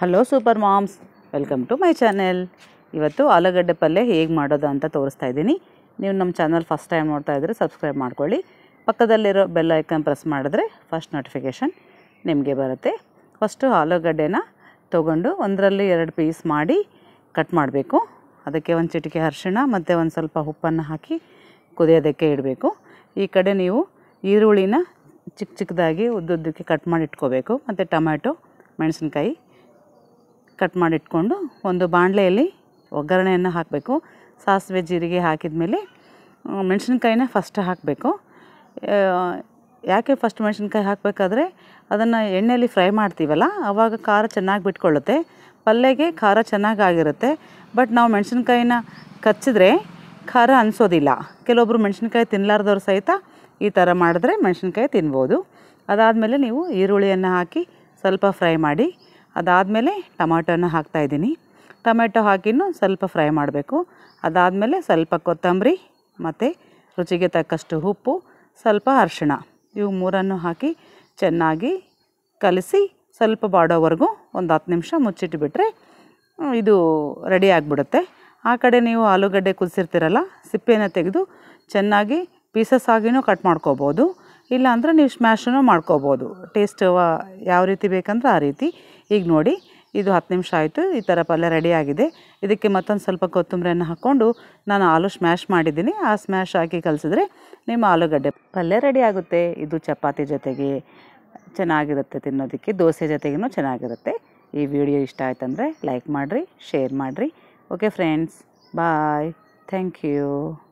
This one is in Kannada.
hello super moms welcome to my channel ಇವತ್ತು ಆಲೂಗಡ್ಡೆ ಪಲ್ಯ ಹೇಗೆ ಮಾಡೋದು ಅಂತ ತೋರಿಸ್ತಾ ಇದ್ದೀನಿ ನೀವು ನಮ್ಮ ಚಾನಲ್ ಫಸ್ಟ್ ಟೈಮ್ ನೋಡ್ತಾ ಇದ್ದರೆ ಸಬ್ಸ್ಕ್ರೈಬ್ ಮಾಡ್ಕೊಳ್ಳಿ ಪಕ್ಕದಲ್ಲಿರೋ ಬೆಲ್ ಐಕನ್ ಪ್ರೆಸ್ ಮಾಡಿದ್ರೆ ಫಸ್ಟ್ ನೋಟಿಫಿಕೇಷನ್ ನಿಮಗೆ ಬರುತ್ತೆ ಫಸ್ಟು ಆಲೂಗಡ್ಡೆನ ತೊಗೊಂಡು ಒಂದರಲ್ಲಿ ಎರಡು ಪೀಸ್ ಮಾಡಿ ಕಟ್ ಮಾಡಬೇಕು ಅದಕ್ಕೆ ಒಂದು ಚಿಟಿಕೆ ಅರಿಶಿಣ ಮತ್ತು ಒಂದು ಸ್ವಲ್ಪ ಉಪ್ಪನ್ನು ಹಾಕಿ ಕುದಿಯೋದಕ್ಕೆ ಇಡಬೇಕು ಈ ಕಡೆ ನೀವು ಈರುಳ್ಳಿನ ಚಿಕ್ಕ ಚಿಕ್ಕದಾಗಿ ಉದ್ದುದ್ದಕ್ಕೆ ಕಟ್ ಮಾಡಿ ಇಟ್ಕೋಬೇಕು ಮತ್ತು ಟೊಮ್ಯಾಟೊ ಮೆಣಸಿನ್ಕಾಯಿ ಕಟ್ ಮಾಡಿಟ್ಕೊಂಡು ಒಂದು ಬಾಣಲೆಯಲ್ಲಿ ಒಗ್ಗರಣೆಯನ್ನು ಹಾಕಬೇಕು ಸಾಸಿವೆ ಜೀರಿಗೆ ಹಾಕಿದ ಮೇಲೆ ಮೆಣಸಿನ್ಕಾಯಿನ ಫಸ್ಟ್ ಹಾಕಬೇಕು ಯಾಕೆ ಫಸ್ಟ್ ಮೆಣಸಿನ್ಕಾಯಿ ಹಾಕಬೇಕಾದ್ರೆ ಅದನ್ನು ಎಣ್ಣೆಯಲ್ಲಿ ಫ್ರೈ ಮಾಡ್ತೀವಲ್ಲ ಆವಾಗ ಖಾರ ಚೆನ್ನಾಗಿ ಬಿಟ್ಕೊಳ್ಳುತ್ತೆ ಪಲ್ಯಗೆ ಖಾರ ಚೆನ್ನಾಗಾಗಿರುತ್ತೆ ಬಟ್ ನಾವು ಮೆಣಸಿನ್ಕಾಯಿನ ಕಚ್ಚಿದ್ರೆ ಖಾರ ಅನಿಸೋದಿಲ್ಲ ಕೆಲವೊಬ್ಬರು ಮೆಣಸಿನ್ಕಾಯಿ ತಿನ್ನಲಾರ್ದವ್ರು ಸಹಿತ ಈ ಥರ ಮಾಡಿದ್ರೆ ಮೆಣಸಿನ್ಕಾಯಿ ತಿನ್ಬೋದು ಅದಾದಮೇಲೆ ನೀವು ಈರುಳ್ಳಿಯನ್ನು ಹಾಕಿ ಸ್ವಲ್ಪ ಫ್ರೈ ಮಾಡಿ ಅದಾದಮೇಲೆ ಹಾಕ್ತಾ ಹಾಕ್ತಾಯಿದ್ದೀನಿ ಟೊಮೆಟೊ ಹಾಕಿನೂ ಸ್ವಲ್ಪ ಫ್ರೈ ಮಾಡಬೇಕು ಅದಾದಮೇಲೆ ಸ್ವಲ್ಪ ಕೊತ್ತಂಬರಿ ಮತ್ತು ರುಚಿಗೆ ತಕ್ಕಷ್ಟು ಉಪ್ಪು ಸ್ವಲ್ಪ ಅರಿಶಿಣ ಇವು ಮೂರನ್ನು ಹಾಕಿ ಚೆನ್ನಾಗಿ ಕಲಸಿ ಸ್ವಲ್ಪ ಬಾಡೋವರೆಗೂ ಒಂದು ಹತ್ತು ನಿಮಿಷ ಮುಚ್ಚಿಟ್ಟುಬಿಟ್ರೆ ಇದು ರೆಡಿ ಆಗಿಬಿಡುತ್ತೆ ಆ ಕಡೆ ನೀವು ಆಲೂಗಡ್ಡೆ ಕುದಿಸಿರ್ತೀರಲ್ಲ ಸಿಪ್ಪೆನ ತೆಗೆದು ಚೆನ್ನಾಗಿ ಪೀಸಸ್ ಆಗಿನೂ ಕಟ್ ಮಾಡ್ಕೋಬೋದು ಇಲ್ಲಾಂದರೆ ನೀವು ಸ್ಮ್ಯಾಶನೂ ಮಾಡ್ಕೋಬೋದು ಟೇಸ್ಟ್ ಯಾವ ರೀತಿ ಬೇಕಂದ್ರೆ ಆ ರೀತಿ ಈಗ ನೋಡಿ ಇದು ಹತ್ತು ನಿಮಿಷ ಆಯಿತು ಈ ಥರ ಪಲ್ಯ ರೆಡಿಯಾಗಿದೆ ಇದಕ್ಕೆ ಮತ್ತೊಂದು ಸ್ವಲ್ಪ ಕೊತ್ತಂಬರಿಯನ್ನು ಹಾಕ್ಕೊಂಡು ನಾನು ಆಲೂ ಸ್ಮ್ಯಾಶ್ ಮಾಡಿದ್ದೀನಿ ಆ ಸ್ಮ್ಯಾಶ್ ಹಾಕಿ ಕಲಿಸಿದ್ರೆ ನಿಮ್ಮ ಆಲೂಗಡ್ಡೆ ಪಲ್ಯ ರೆಡಿ ಆಗುತ್ತೆ ಇದು ಚಪಾತಿ ಜೊತೆಗೆ ಚೆನ್ನಾಗಿರುತ್ತೆ ತಿನ್ನೋದಕ್ಕೆ ದೋಸೆ ಜೊತೆಗೂ ಚೆನ್ನಾಗಿರುತ್ತೆ ಈ ವಿಡಿಯೋ ಇಷ್ಟ ಆಯ್ತಂದರೆ ಲೈಕ್ ಮಾಡಿರಿ ಶೇರ್ ಮಾಡಿರಿ okay friends bye thank you